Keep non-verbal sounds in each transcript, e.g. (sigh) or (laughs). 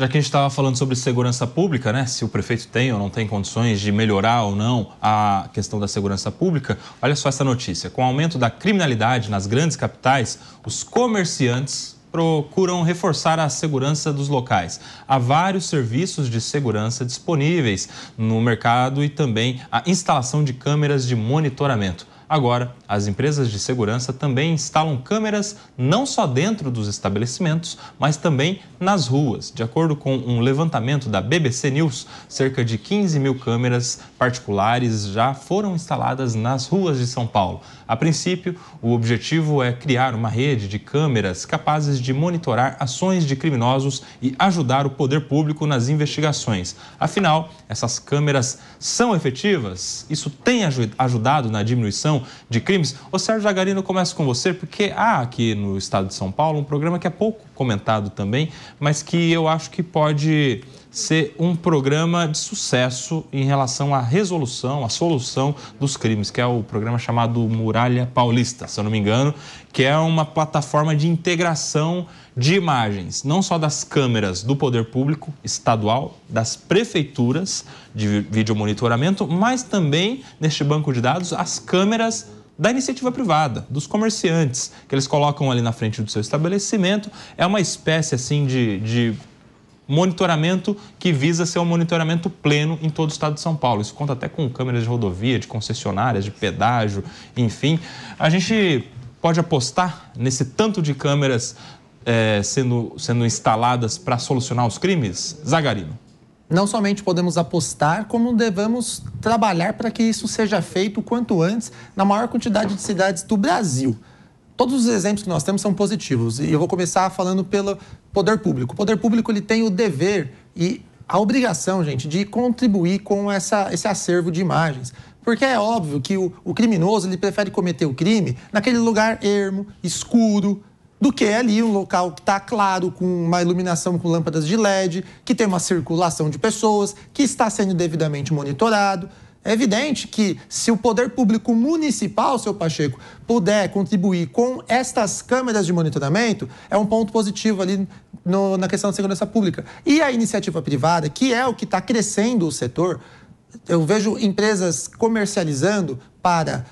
Já que a gente estava falando sobre segurança pública, né? Se o prefeito tem ou não tem condições de melhorar ou não a questão da segurança pública, olha só essa notícia. Com o aumento da criminalidade nas grandes capitais, os comerciantes procuram reforçar a segurança dos locais. Há vários serviços de segurança disponíveis no mercado e também a instalação de câmeras de monitoramento. Agora, as empresas de segurança também instalam câmeras não só dentro dos estabelecimentos, mas também nas ruas. De acordo com um levantamento da BBC News, cerca de 15 mil câmeras particulares já foram instaladas nas ruas de São Paulo. A princípio, o objetivo é criar uma rede de câmeras capazes de monitorar ações de criminosos e ajudar o poder público nas investigações. Afinal, essas câmeras são efetivas? Isso tem ajudado na diminuição de crimes? O Sérgio Jagarino começa com você, porque há aqui no estado de São Paulo um programa que há pouco comentado também, mas que eu acho que pode ser um programa de sucesso em relação à resolução, à solução dos crimes, que é o programa chamado Muralha Paulista, se eu não me engano, que é uma plataforma de integração de imagens, não só das câmeras do poder público estadual, das prefeituras de videomonitoramento, mas também neste banco de dados as câmeras da iniciativa privada, dos comerciantes, que eles colocam ali na frente do seu estabelecimento. É uma espécie assim de, de monitoramento que visa ser um monitoramento pleno em todo o estado de São Paulo. Isso conta até com câmeras de rodovia, de concessionárias, de pedágio, enfim. A gente pode apostar nesse tanto de câmeras é, sendo, sendo instaladas para solucionar os crimes? Zagarino não somente podemos apostar, como devemos trabalhar para que isso seja feito o quanto antes na maior quantidade de cidades do Brasil. Todos os exemplos que nós temos são positivos e eu vou começar falando pelo poder público. O poder público ele tem o dever e a obrigação, gente, de contribuir com essa, esse acervo de imagens. Porque é óbvio que o, o criminoso ele prefere cometer o crime naquele lugar ermo, escuro, do que ali um local que está claro, com uma iluminação com lâmpadas de LED, que tem uma circulação de pessoas, que está sendo devidamente monitorado. É evidente que se o poder público municipal, seu Pacheco, puder contribuir com estas câmeras de monitoramento, é um ponto positivo ali no, na questão da segurança pública. E a iniciativa privada, que é o que está crescendo o setor, eu vejo empresas comercializando para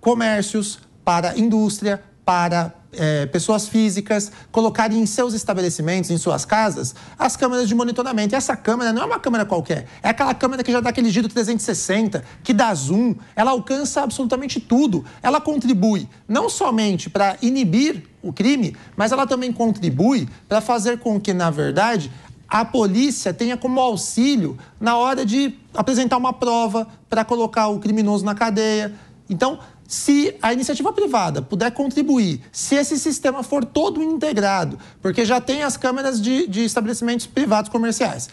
comércios, para indústria, para é, pessoas físicas colocarem em seus estabelecimentos, em suas casas, as câmeras de monitoramento. E essa câmera não é uma câmera qualquer, é aquela câmera que já dá aquele giro 360, que dá zoom, ela alcança absolutamente tudo. Ela contribui não somente para inibir o crime, mas ela também contribui para fazer com que, na verdade, a polícia tenha como auxílio na hora de apresentar uma prova para colocar o criminoso na cadeia. Então, se a iniciativa privada puder contribuir, se esse sistema for todo integrado, porque já tem as câmeras de, de estabelecimentos privados comerciais,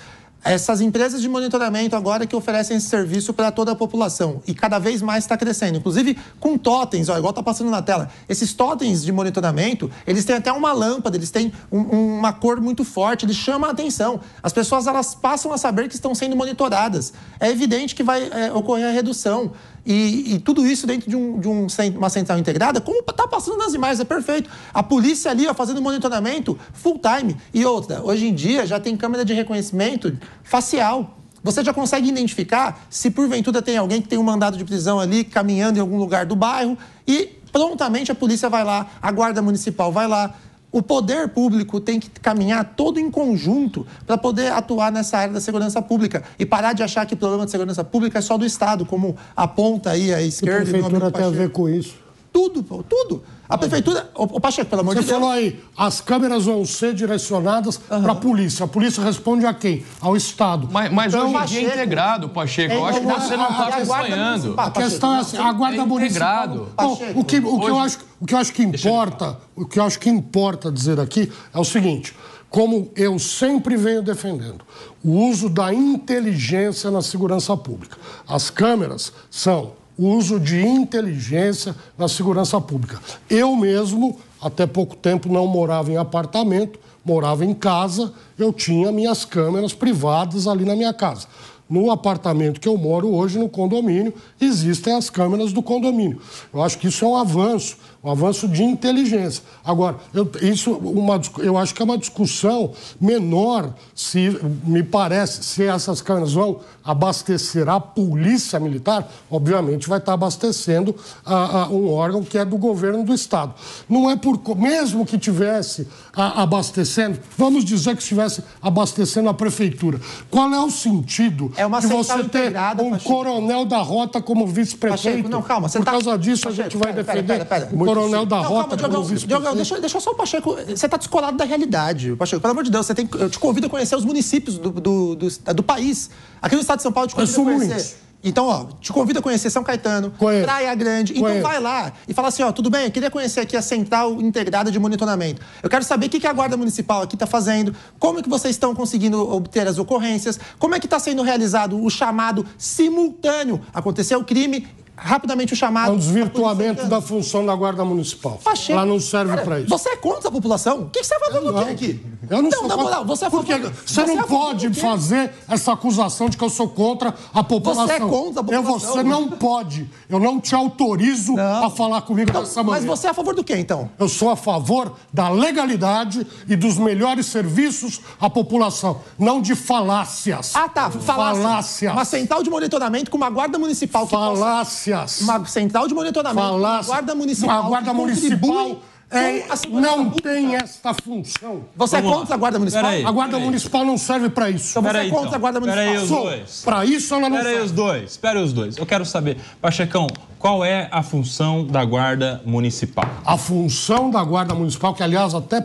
essas empresas de monitoramento agora que oferecem esse serviço para toda a população e cada vez mais está crescendo, inclusive com totens, ó, igual está passando na tela. Esses totens de monitoramento, eles têm até uma lâmpada, eles têm um, uma cor muito forte, eles chamam a atenção. As pessoas elas passam a saber que estão sendo monitoradas. É evidente que vai é, ocorrer a redução e, e, tudo isso dentro de, um, de um, uma central integrada, como está passando nas imagens, é perfeito. A polícia ali ó, fazendo monitoramento full time. E outra, hoje em dia já tem câmera de reconhecimento facial. Você já consegue identificar se porventura tem alguém que tem um mandado de prisão ali, caminhando em algum lugar do bairro, e prontamente a polícia vai lá, a guarda municipal vai lá, o poder público tem que caminhar todo em conjunto para poder atuar nessa área da segurança pública e parar de achar que o problema de segurança pública é só do Estado, como aponta aí a esquerda. a prefeitura tem a ver com isso. Tudo, pô, tudo. A prefeitura. o Pacheco, pelo amor Você de Deus. Você falou aí, as câmeras vão ser direcionadas uhum. para a polícia. A polícia responde a quem? Ao Estado. Mas, mas então, hoje é Pacheco, é integrado, Pacheco. eu acho que você não está acompanhando. A questão é assim, a guarda é integrado. Bom, o que, o, que eu acho, o que eu acho que importa, o que eu acho que importa dizer aqui é o seguinte como eu sempre venho defendendo, o uso da inteligência na segurança pública. As câmeras são uso de inteligência na segurança pública. Eu mesmo, até pouco tempo, não morava em apartamento, morava em casa, eu tinha minhas câmeras privadas ali na minha casa no apartamento que eu moro hoje, no condomínio, existem as câmeras do condomínio. Eu acho que isso é um avanço, um avanço de inteligência. Agora, eu, isso uma, eu acho que é uma discussão menor, se me parece, se essas câmeras vão abastecer a polícia militar, obviamente vai estar abastecendo a, a, um órgão que é do governo do Estado. Não é por. Mesmo que tivesse a, abastecendo, vamos dizer que estivesse abastecendo a prefeitura. Qual é o sentido? É é uma central você integrada. um Pacheco. coronel da rota como vice-prefeito. Não, calma. Por tá... causa disso, Pacheco, a gente vai pera, defender pera, pera, o coronel da não, rota calma, como vice-prefeito. Deixa, deixa só o Pacheco. Você está descolado da realidade. Pacheco, pelo amor de Deus, você tem, eu te convido a conhecer os municípios do, do, do, do país. Aqui no estado de São Paulo, eu te convido eu a conhecer. Então, ó, te convido a conhecer São Caetano, Conheço. Praia Grande. Então vai lá e fala assim, ó, tudo bem, eu queria conhecer aqui a Central Integrada de Monitoramento. Eu quero saber o que a Guarda Municipal aqui está fazendo, como que vocês estão conseguindo obter as ocorrências, como é que está sendo realizado o chamado simultâneo. Aconteceu o crime, rapidamente o chamado. É um desvirtuamento da função da Guarda Municipal. Pacheco. Lá não serve para isso. Você é contra a população? O que, que você vai fazer do quê aqui? Eu não então, sou na contra... É não, você é Porque favor... você, você, não é pode fazer essa acusação de que eu sou contra a população. Você é contra a população. Eu, você não pode. Eu não te autorizo não. a falar comigo então, dessa maneira. Mas você é a favor do quê, então? Eu sou a favor da legalidade e dos melhores serviços à população, não de falácias. Ah, tá. Falácias. falácias. Uma central de monitoramento com uma guarda municipal que Falácias. Possa uma central de monitoramento. uma guarda municipal. É, a guarda municipal. É, não pública. tem esta função. Você é Vamos é contra lá. a Guarda Municipal? Aí, a Guarda Municipal não serve para isso. Então você é então. contra então. a Guarda Municipal? aí os dois. Para isso ela não Pera serve. Espera os dois. Espera os dois. Eu quero saber, Pachecão, qual é a função da Guarda Municipal? A função da Guarda Municipal, que aliás até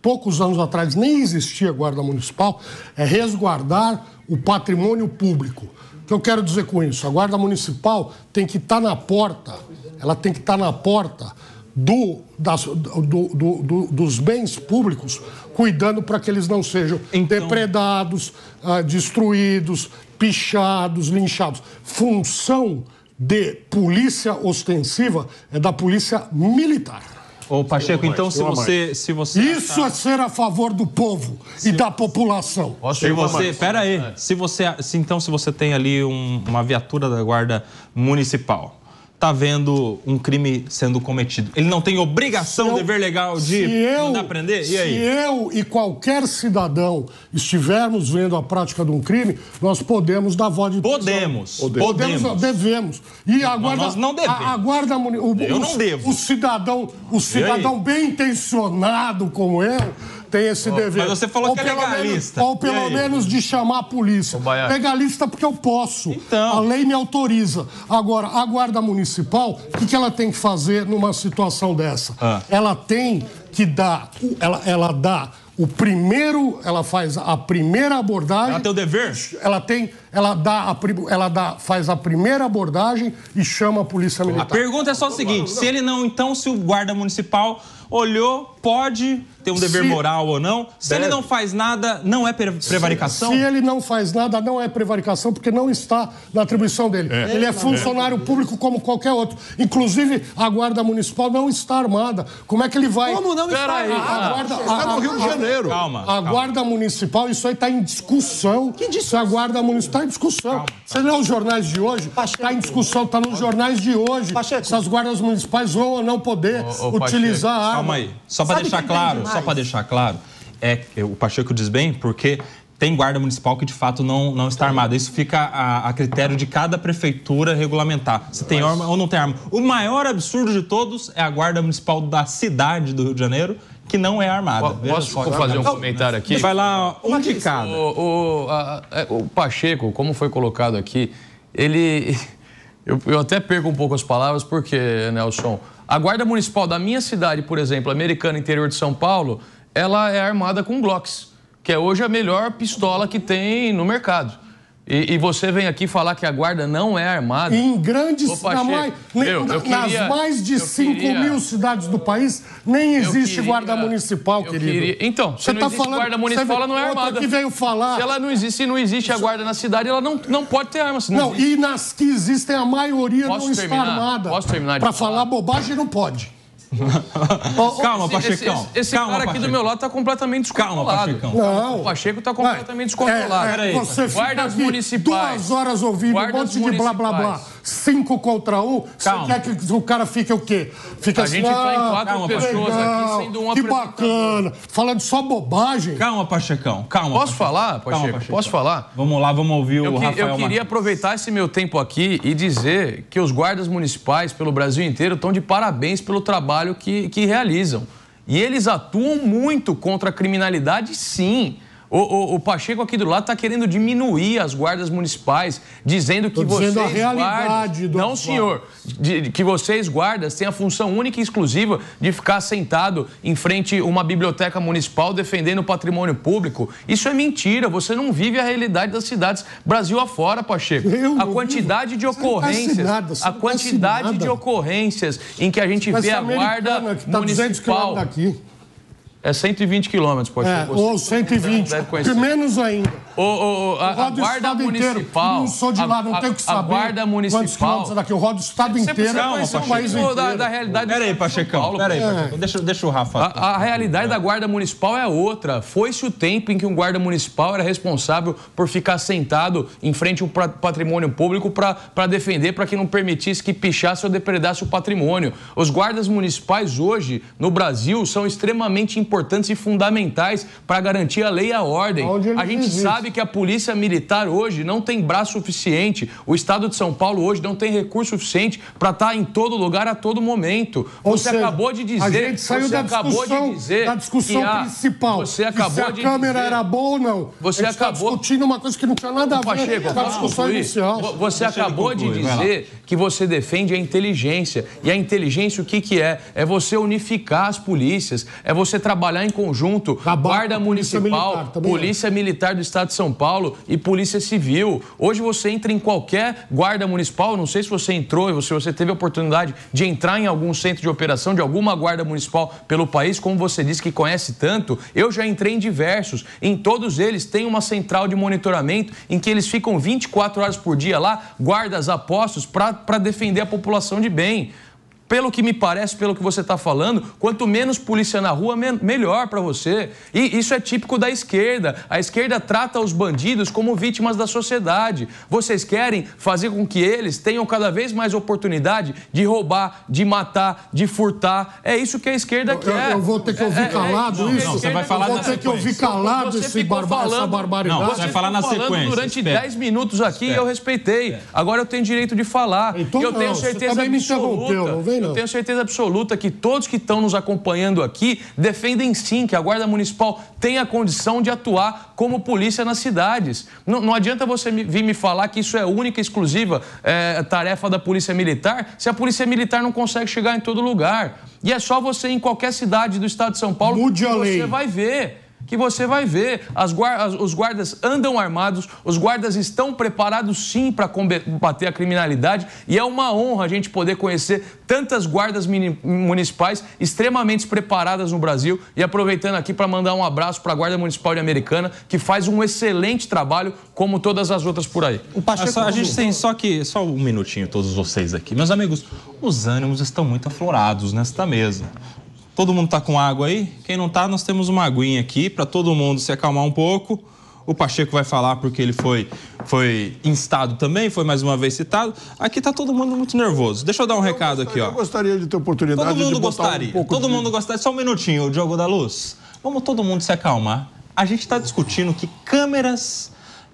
poucos anos atrás nem existia Guarda Municipal, é resguardar o patrimônio público que eu quero dizer com isso? A Guarda Municipal tem que estar tá na porta, ela tem que estar tá na porta do, das, do, do, dos bens públicos, cuidando para que eles não sejam então... depredados, ah, destruídos, pichados, linchados. Função de polícia ostensiva é da polícia militar. Ô, Pacheco, então se você, se você. Isso é ser a favor do povo se e da população. É. Se você. Pera aí. Se você. Se, então, se você tem ali um, uma viatura da guarda municipal tá vendo um crime sendo cometido. Ele não tem obrigação, eu, dever legal de eu, mandar prender? E aí? Se eu e qualquer cidadão estivermos vendo a prática de um crime, nós podemos dar voz de Podemos. Podemos. podemos. Devemos. E a guarda, nós não devemos. A, a guarda, o, eu o, não devo. O cidadão, o cidadão bem intencionado como eu tem esse oh, dever. Mas você falou ou que é legalista. Menos, ou pelo menos de chamar a polícia. Legalista porque eu posso. Então. A lei me autoriza. Agora, a Guarda Municipal, o que ela tem que fazer numa situação dessa? Ah. Ela tem que dar, ela, ela dá o primeiro, ela faz a primeira abordagem. Ela tem o dever? Ela tem, ela dá, a, ela dá, faz a primeira abordagem e chama a polícia militar. A pergunta é só o seguinte: se ele não, então, se o guarda municipal olhou, pode ter um dever se, moral ou não? Se deve. ele não faz nada, não é prevaricação? Se, se, ele não faz nada, não é prevaricação, porque não está na atribuição dele. É. Ele é, é funcionário é. público como qualquer outro. Inclusive, a Guarda Municipal não está armada. Como é que ele vai. Como não está armada? está no Rio de Janeiro. Calma. A Guarda Municipal, isso aí está em discussão. Que é discussão? Se a Guarda Municipal está em discussão. Calma. Você lê os jornais de hoje? Está em discussão, está nos jornais de hoje. Pacheco. Se as guardas municipais vão ou não poder utilizar a arma. Calma aí. Só para deixar claro. Só só para deixar claro, é, é, o Pacheco diz bem, porque tem guarda municipal que de fato não, não está armada. Isso fica a, a critério de cada prefeitura regulamentar se tem arma ou não tem arma. O maior absurdo de todos é a guarda municipal da cidade do Rio de Janeiro. Que não é armada. Posso fazer é um comentário aqui? Vai lá, um de cada. O, o, a, é, o Pacheco, como foi colocado aqui, ele eu, eu até perco um pouco as palavras, porque, Nelson, a guarda municipal da minha cidade, por exemplo, americana interior de São Paulo, ela é armada com Glocks, que é hoje a melhor pistola que tem no mercado. E, e, você vem aqui falar que a guarda não é armada. Em grandes, Opa, na queria, nas mais de 5 queria, mil cidades do país, nem existe queria, guarda municipal, querido. Queria, então, você está falando guarda municipal, ela não é armada. que veio falar. Se ela não existe, se não existe a guarda na cidade, ela não, não pode ter arma. Não, não e nas que existem, a maioria Posso não terminar? está armada. Posso terminar? Para falar bobagem, não pode. (laughs) calma, Pachecão. Esse, esse calma, cara aqui Pacheco. do meu lado está completamente descontrolado. Calma, Pachecão. Não. O Pacheco está completamente descontrolado. É, é, você Guardas fica municipais. duas horas ouvindo um monte de blá, blá, blá cinco contra um, Calma. você quer que o cara fique o quê? Fica a assim, gente está em ah, quatro calma, pessoas legal, aqui sendo Que bacana. Falando só bobagem. Calma, Pachecão. Calma. Posso Pacheco. falar, Pacheco? Calma, Pacheco? Posso falar? Vamos lá, vamos ouvir eu o que, Rafael. Eu queria Martins. aproveitar esse meu tempo aqui e dizer que os guardas municipais pelo Brasil inteiro estão de parabéns pelo trabalho que, que realizam. E eles atuam muito contra a criminalidade, sim. O, o, o, Pacheco aqui do lado está querendo diminuir as guardas municipais, dizendo que dizendo vocês guardas, não senhor, de, de, que vocês guardas têm a função única e exclusiva de ficar sentado em frente a uma biblioteca municipal defendendo o patrimônio público. Isso é mentira. Você não vive a realidade das cidades Brasil afora, Pacheco. Eu a quantidade vivo. de tá ocorrências, nada, a tá quantidade de ocorrências em que a gente vê a guarda tá é municipal é 120 quilômetros, pode é, Ou 120, deve conhecer. menos ainda. O, o, o a, a guarda municipal... não sou de lá, não a, tenho que saber a guarda municipal, quantos quilômetros daqui. Eu rodo o estado inteiro, calma, o país inteiro. Da, da realidade peraí, Pachecão, peraí, Pachecão. Deixa, deixa o Rafa... A, a realidade é. da guarda municipal é outra. Foi-se o tempo em que um guarda municipal era responsável por ficar sentado em frente ao patrimônio público para defender, para que não permitisse que pichasse ou depredasse o patrimônio. Os guardas municipais hoje, no Brasil, são extremamente importantes importantes e fundamentais para garantir a lei e a ordem. A gente sabe que a polícia militar hoje não tem braço suficiente, o estado de São Paulo hoje não tem recurso suficiente para estar tá em todo lugar a todo momento. Ou você seja, acabou de dizer, a gente saiu da discussão, de da discussão a, principal. Você acabou se a de câmera dizer, era boa ou não. Você tá acabou discutindo uma coisa que não tinha nada a ver com a discussão inicial. Você acabou de dizer que você defende a inteligência. E a inteligência o que que é? É você unificar as polícias, é você trabalhar trabalhar em conjunto. Guarda Municipal, Polícia Militar, né? Polícia Militar do Estado de São Paulo e Polícia Civil. Hoje você entra em qualquer Guarda Municipal, não sei se você entrou, se você teve a oportunidade de entrar em algum centro de operação de alguma Guarda Municipal pelo país, como você disse que conhece tanto. Eu já entrei em diversos. Em todos eles tem uma central de monitoramento em que eles ficam 24 horas por dia lá, guardas apostos, para defender a população de bem pelo que me parece, pelo que você está falando, quanto menos polícia na rua, me melhor para você. E isso é típico da esquerda. A esquerda trata os bandidos como vítimas da sociedade. Vocês querem fazer com que eles tenham cada vez mais oportunidade de roubar, de matar, de furtar. É isso que a esquerda eu, quer. Eu, eu, vou ter que ouvir é, é, é calado é, é, isso? Não, você vai falar eu vou ter sequência. que ouvir calado você esse falando, essa barbaridade. Não, você vai falar na sequência. durante 10 minutos aqui Espera. eu respeitei. Agora eu tenho direito de falar. Então, eu não, tenho certeza você também absoluta. interrompeu, vem também não. Eu tenho certeza absoluta que todos que estão nos acompanhando aqui defendem sim que a Guarda Municipal tenha condição de atuar como polícia nas cidades. Não, não adianta você me, vir me falar que isso é única e exclusiva é, tarefa da Polícia Militar se a Polícia Militar não consegue chegar em todo lugar. E é só você ir em qualquer cidade do estado de São Paulo Mude que você vai ver que você vai ver. Guardas, os guardas andam armados, os guardas estão preparados sim para combater a criminalidade e é uma honra a gente poder conhecer tantas guardas municipais extremamente preparadas no Brasil. E aproveitando aqui para mandar um abraço para a Guarda Municipal de Americana, que faz um excelente trabalho, como todas as outras por aí. O Pacheco, a gente tem só que só um minutinho, todos vocês aqui. Meus amigos, os ânimos estão muito aflorados nesta mesa. Todo mundo está com água aí? Quem não está, nós temos uma aguinha aqui para todo mundo se acalmar um pouco. O Pacheco vai falar porque ele foi, foi instado também, foi mais uma vez citado. Aqui está todo mundo muito nervoso. Deixa eu dar um eu recado aqui, ó. Eu gostaria de ter oportunidade todo mundo de gostaria. Um pouco todo de... mundo gostaria. Só um minutinho, o Diogo da Luz. Vamos todo mundo se acalmar. A gente está discutindo que câmeras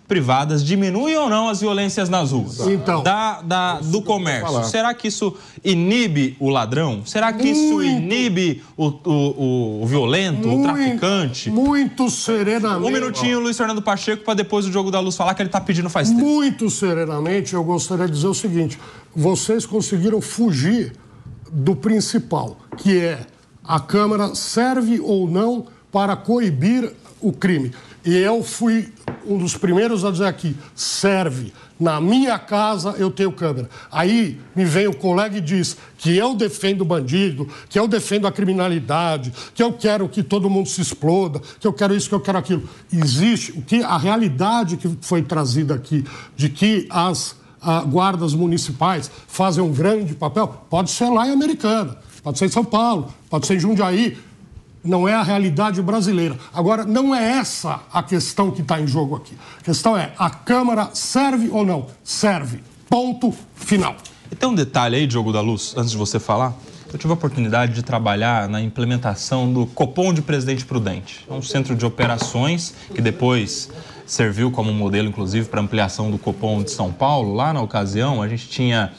privadas diminuem ou não as violências nas ruas? Então, da, da é do comércio. Será que isso inibe o ladrão? Será que muito, isso inibe o, o, o violento, muito, o traficante? Muito serenamente. Um minutinho, Luiz Fernando Pacheco, para depois o Jogo da Luz falar que ele está pedindo faz tempo. Muito serenamente, eu gostaria de dizer o seguinte: vocês conseguiram fugir do principal, que é a Câmara serve ou não para coibir o crime. E eu fui um dos primeiros a dizer aqui, serve. Na minha casa eu tenho câmera. Aí me vem o colega e diz que eu defendo o bandido, que eu defendo a criminalidade, que eu quero que todo mundo se exploda, que eu quero isso, que eu quero aquilo. Existe o que a realidade que foi trazida aqui de que as a, guardas municipais fazem um grande papel, pode ser lá em Americana, pode ser em São Paulo, pode ser em Jundiaí, não é a realidade brasileira. Agora, não é essa a questão que está em jogo aqui. A questão é: a Câmara serve ou não? Serve. Ponto final. E tem um detalhe aí, Diogo da Luz, antes de você falar. Eu tive a oportunidade de trabalhar na implementação do Copom de Presidente Prudente, é um centro de operações que depois serviu como modelo, inclusive, para ampliação do Copom de São Paulo. Lá na ocasião, a gente tinha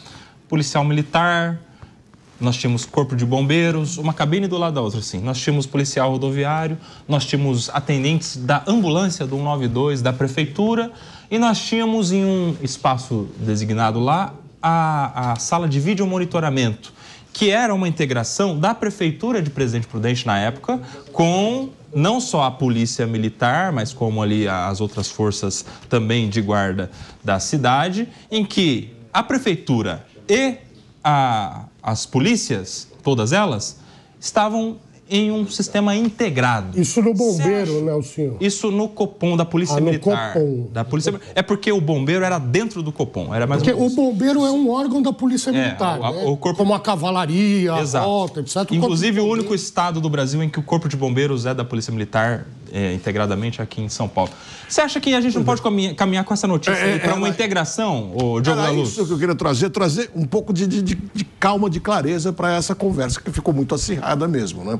policial militar, nós tínhamos corpo de bombeiros, uma cabine do lado da outra, assim. Nós tínhamos policial rodoviário, nós tínhamos atendentes da ambulância do 192, da prefeitura, e nós tínhamos em um espaço designado lá a, a sala de vídeo monitoramento, que era uma integração da prefeitura de Presidente Prudente na época com não só a polícia militar, mas como ali as outras forças também de guarda da cidade, em que a prefeitura e a, as polícias, todas elas, estavam em um sistema integrado. Isso no bombeiro, Nelson. Isso no Copom da Polícia ah, Militar. Copom. Da Polícia Copom. É porque o bombeiro era dentro do Copom, era mais Porque o bombeiro é um órgão da Polícia é, Militar, o, né? o corpo... como a cavalaria, Exato. a rota, etc. O Inclusive o único estado do Brasil em que o corpo de bombeiros é da Polícia Militar é, integradamente aqui em São Paulo. Você acha que a gente não pode caminhar com essa notícia é, é para é, uma integração, O Diogo Era Luz? isso que eu queria trazer, trazer um pouco de, de, de calma, de clareza para essa conversa, que ficou muito acirrada mesmo, né?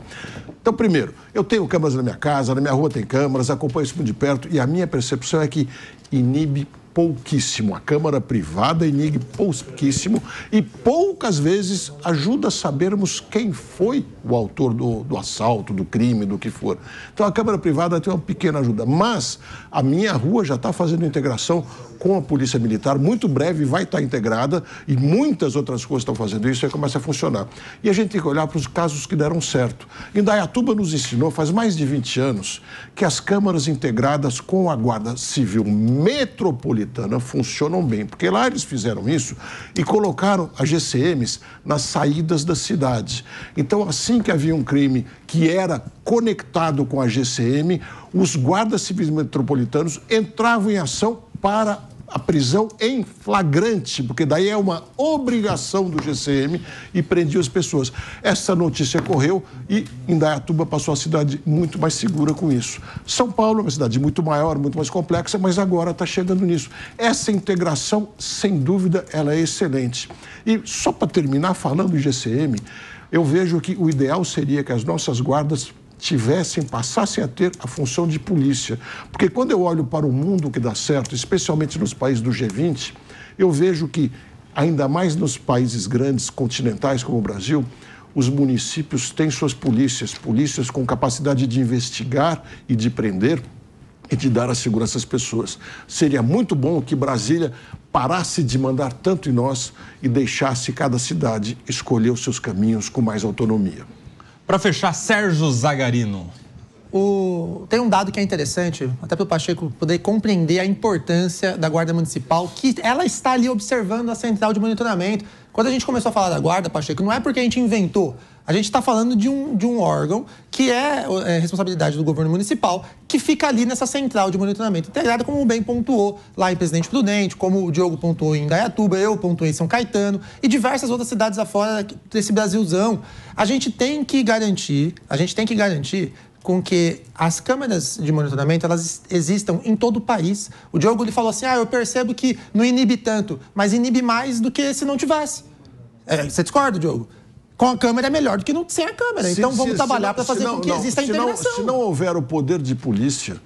Então, primeiro, eu tenho câmeras na minha casa, na minha rua tem câmeras, acompanho isso muito de perto, e a minha percepção é que inibe pouquíssimo. A Câmara Privada enigma pouquíssimo e poucas vezes ajuda a sabermos quem foi o autor do, do assalto, do crime, do que for. Então a Câmara Privada tem uma pequena ajuda. Mas a minha rua já está fazendo integração com a Polícia Militar. Muito breve vai estar tá integrada e muitas outras coisas estão fazendo isso e começa a funcionar. E a gente tem que olhar para os casos que deram certo. Indaiatuba nos ensinou faz mais de 20 anos que as câmaras integradas com a Guarda Civil Metropolitana metropolitana funcionam bem, porque lá eles fizeram isso e colocaram as GCMs nas saídas das cidades. Então, assim que havia um crime que era conectado com a GCM, os guardas civis metropolitanos entravam em ação para a prisão em flagrante, porque daí é uma obrigação do GCM e prendia as pessoas. Essa notícia correu e Indaiatuba passou a cidade muito mais segura com isso. São Paulo é uma cidade muito maior, muito mais complexa, mas agora está chegando nisso. Essa integração, sem dúvida, ela é excelente. E só para terminar falando do GCM, eu vejo que o ideal seria que as nossas guardas tivessem, passassem a ter a função de polícia. Porque quando eu olho para o mundo que dá certo, especialmente nos países do G20, eu vejo que, ainda mais nos países grandes, continentais como o Brasil, os municípios têm suas polícias, polícias com capacidade de investigar e de prender e de dar a segurança às pessoas. Seria muito bom que Brasília parasse de mandar tanto em nós e deixasse cada cidade escolher os seus caminhos com mais autonomia. Para fechar, Sérgio Zagarino. O... Tem um dado que é interessante, até para o Pacheco poder compreender a importância da Guarda Municipal, que ela está ali observando a central de monitoramento. Quando a gente começou a falar da guarda, Pacheco, não é porque a gente inventou. A gente está falando de um, de um órgão que é, é, responsabilidade do governo municipal, que fica ali nessa central de monitoramento integrada, como o bem pontuou lá em Presidente Prudente, como o Diogo pontuou em Gaiatuba, eu pontuei em São Caetano e diversas outras cidades afora desse Brasilzão. A gente tem que garantir, a gente tem que garantir com que as câmeras de monitoramento elas existam em todo o país. O Diogo ele falou assim: ah, eu percebo que não inibe tanto, mas inibe mais do que se não tivesse. É, você discorda, Diogo? Com a câmera é melhor do que não sem a câmera. então vamos trabalhar para fazer não, com que não, exista a intervenção. Não, se não houver o poder de polícia,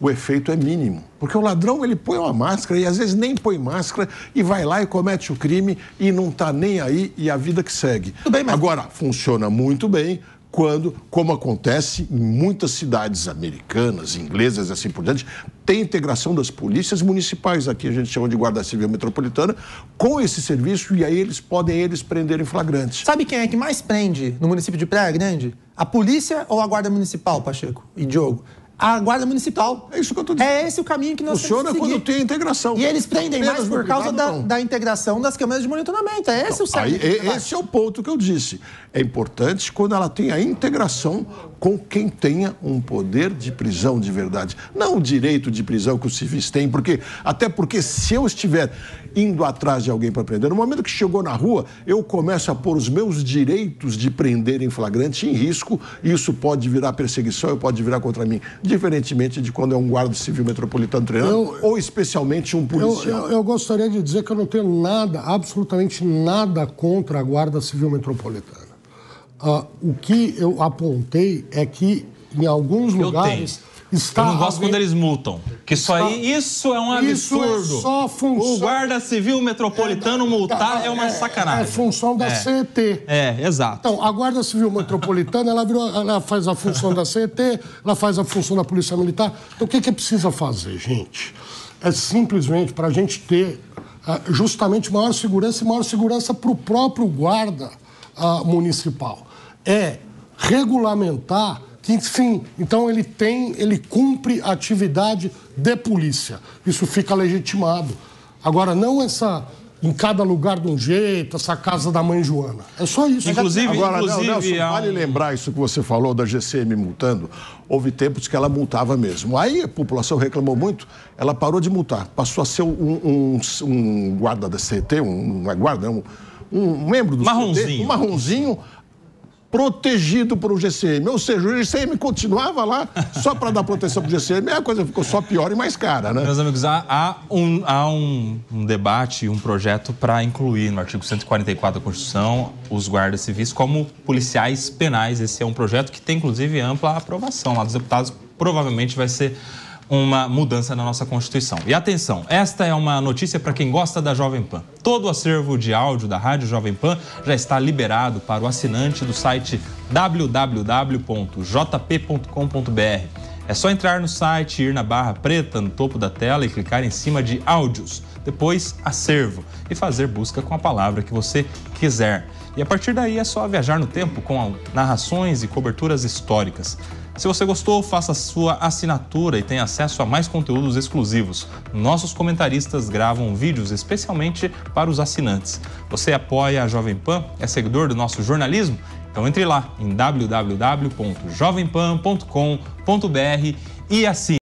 o efeito é mínimo. Porque o ladrão, ele põe uma máscara e às vezes nem põe máscara e vai lá e comete o crime e não está nem aí e a vida que segue. Bem, mas... Agora, funciona muito bem quando, como acontece em muitas cidades americanas, inglesas e assim por diante, tem integração das polícias municipais, aqui a gente chama de Guarda Civil Metropolitana, com esse serviço e aí eles podem eles prender em flagrante. Sabe quem é que mais prende no município de Praia Grande? A polícia ou a Guarda Municipal, Pacheco e Diogo? a guarda municipal. É isso que eu estou dizendo. É esse o caminho que nós Funciona temos Funciona é quando tem a integração. E eles prendem Apenas mais por causa da, da, integração das câmeras de monitoramento. É esse então, o Aí, é, esse é o ponto que eu disse. É importante quando ela tem a integração com quem tenha um poder de prisão de verdade. Não o direito de prisão que os civis têm, porque até porque se eu estiver indo atrás de alguém para prender. No momento que chegou na rua, eu começo a pôr os meus direitos de prender em flagrante em risco. Isso pode virar perseguição, pode virar contra mim. Diferentemente de quando é um guarda civil metropolitano treinando ou especialmente um policial. Eu, eu, eu gostaria de dizer que eu não tenho nada, absolutamente nada contra a guarda civil metropolitana. Uh, o que eu apontei é que em alguns eu lugares tenho. Está Eu não gosto quando eles multam. Que isso aí, isso é um absurdo. Isso é só função... O guarda civil metropolitano é, multar tá, é uma é, sacanagem. É função da é. CET. É, exato. Então, a guarda civil metropolitana, ela, virou, ela faz a função da CET, ela faz a função da polícia militar. Então, o que, que é precisa fazer, gente? É simplesmente para a gente ter ah, justamente maior segurança e maior segurança para o próprio guarda ah, municipal. É regulamentar que, enfim, então ele tem, ele cumpre a atividade de polícia. Isso fica legitimado. Agora, não essa em cada lugar de um jeito, essa casa da mãe Joana. É só isso. Inclusive, Agora, inclusive vale lembrar isso que você falou da GCM multando. Houve tempos que ela multava mesmo. Aí a população reclamou muito, ela parou de multar. Passou a ser um, um, um guarda da CT, um, não guarda, um, um membro do marronzinho. um marronzinho protegido por um GCM. Ou seja, o GCM continuava lá só para dar proteção para o GCM, a coisa ficou só pior e mais cara, né? Meus amigos, há, há um, há um, um debate, um projeto para incluir no artigo 144 da Constituição os guardas civis como policiais penais. Esse é um projeto que tem, inclusive, ampla aprovação lá dos deputados. Provavelmente vai ser uma mudança na nossa Constituição. E atenção, esta é uma notícia para quem gosta da Jovem Pan. Todo o acervo de áudio da Rádio Jovem Pan já está liberado para o assinante do site www.jp.com.br. É só entrar no site, ir na barra preta no topo da tela e clicar em cima de áudios, depois acervo e fazer busca com a palavra que você quiser. E a partir daí é só viajar no tempo com narrações e coberturas históricas. Se você gostou, faça sua assinatura e tenha acesso a mais conteúdos exclusivos. Nossos comentaristas gravam vídeos especialmente para os assinantes. Você apoia a Jovem Pan? É seguidor do nosso jornalismo? Então entre lá em www.jovempan.com.br e assine.